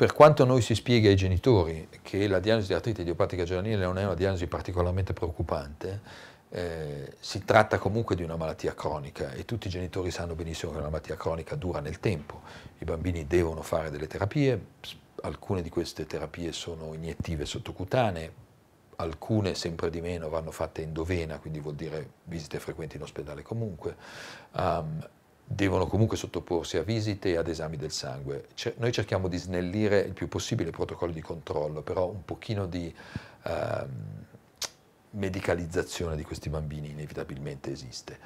per quanto noi si spieghi ai genitori che la diagnosi di artrite idiopatica giovanile non è una diagnosi particolarmente preoccupante, eh, si tratta comunque di una malattia cronica e tutti i genitori sanno benissimo che una malattia cronica dura nel tempo. I bambini devono fare delle terapie, alcune di queste terapie sono iniettive sottocutanee, alcune sempre di meno vanno fatte in dovena, quindi vuol dire visite frequenti in ospedale comunque. Um, devono comunque sottoporsi a visite e ad esami del sangue. Cioè, noi cerchiamo di snellire il più possibile i protocolli di controllo, però un pochino di eh, medicalizzazione di questi bambini inevitabilmente esiste.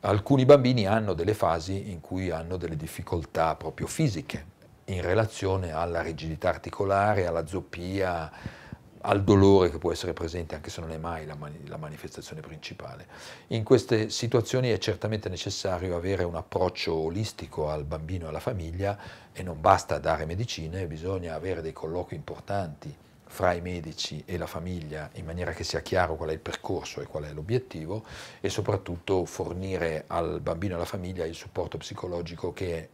Alcuni bambini hanno delle fasi in cui hanno delle difficoltà proprio fisiche in relazione alla rigidità articolare, alla zoppia, al dolore che può essere presente anche se non è mai la, mani la manifestazione principale. In queste situazioni è certamente necessario avere un approccio olistico al bambino e alla famiglia e non basta dare medicine, bisogna avere dei colloqui importanti fra i medici e la famiglia in maniera che sia chiaro qual è il percorso e qual è l'obiettivo e soprattutto fornire al bambino e alla famiglia il supporto psicologico che è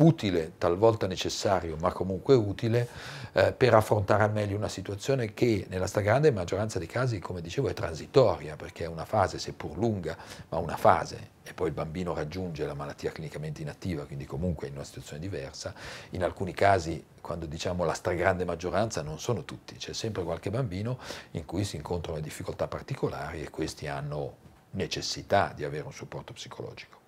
utile, talvolta necessario, ma comunque utile, eh, per affrontare al meglio una situazione che nella stragrande maggioranza dei casi, come dicevo, è transitoria, perché è una fase, seppur lunga, ma una fase, e poi il bambino raggiunge la malattia clinicamente inattiva, quindi comunque in una situazione diversa. In alcuni casi, quando diciamo la stragrande maggioranza, non sono tutti, c'è sempre qualche bambino in cui si incontrano difficoltà particolari e questi hanno necessità di avere un supporto psicologico.